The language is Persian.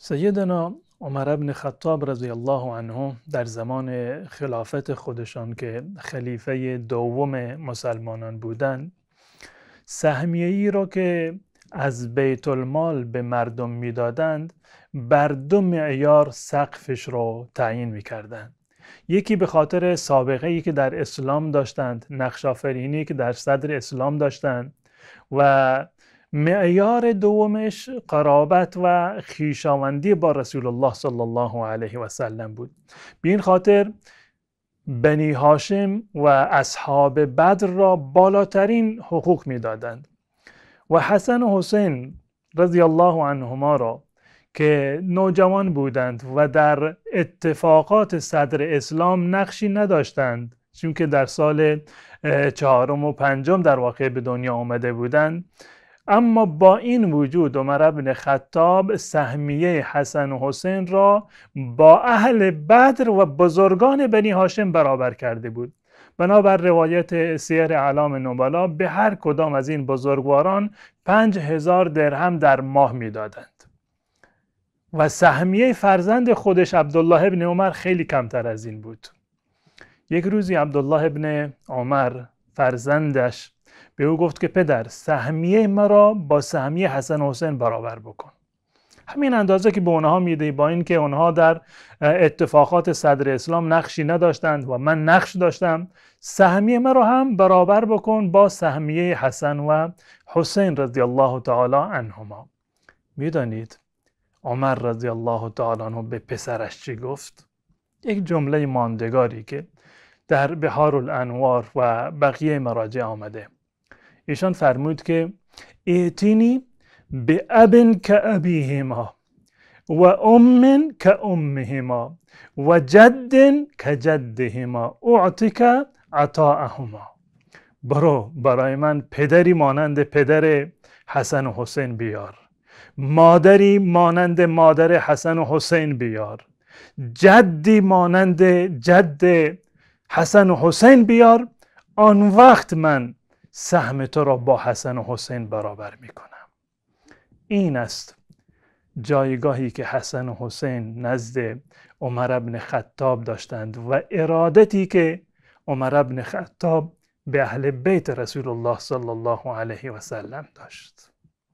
سیدنا عمر ابن خطاب رضی الله عنه در زمان خلافت خودشان که خلیفه دوم مسلمانان بودند سهمیه ای را که از بیت المال به مردم میدادند بر دو معیار سقفش را تعیین میکردند یکی به خاطر سابقه ای که در اسلام داشتند نقشافرینی که در صدر اسلام داشتند و معیار دومش قرابت و خیشاوندی با رسول الله صلی الله علیه و سلم بود به این خاطر بنی هاشم و اصحاب بدر را بالاترین حقوق میدادند و حسن و حسین رضی الله عنهما را که نوجوان بودند و در اتفاقات صدر اسلام نقشی نداشتند چون که در سال چهارم و پنجم در واقع به دنیا آمده بودند اما با این وجود عمر ابن خطاب سهمیه حسن و حسین را با اهل بدر و بزرگان بنی هاشم برابر کرده بود بنابر روایت سیر علام نبلا به هر کدام از این بزرگواران پنج هزار درهم در ماه میدادند و سهمیه فرزند خودش عبدالله ابن عمر خیلی کمتر از این بود یک روزی عبدالله ابن عمر فرزندش به او گفت که پدر سهمیه مرا با سهمیه حسن و حسین برابر بکن همین اندازه که به اونها میده با اینکه اونها در اتفاقات صدر اسلام نقشی نداشتند و من نقش داشتم سهمیه مرا هم برابر بکن با سهمیه حسن و حسین رضی الله تعالی عنهما میدانید عمر رضی الله تعالی عنه به پسرش چی گفت یک جمله ماندگاری که در بهار الانوار و بقیه مراجع آمده ایشان فرمود که ایتینی به ابن که ابیهما و ام که امهما و جد که جدهما اعطیک عطاءهما برو برای من پدری مانند پدر حسن و حسین بیار مادری مانند مادر حسن و حسین بیار جدی مانند جد حسن و حسین بیار آن وقت من سهم تو را با حسن و حسین برابر می کنم این است جایگاهی که حسن و حسین نزد عمر ابن خطاب داشتند و ارادتی که عمر ابن خطاب به اهل بیت رسول الله صلی الله علیه و سلم داشت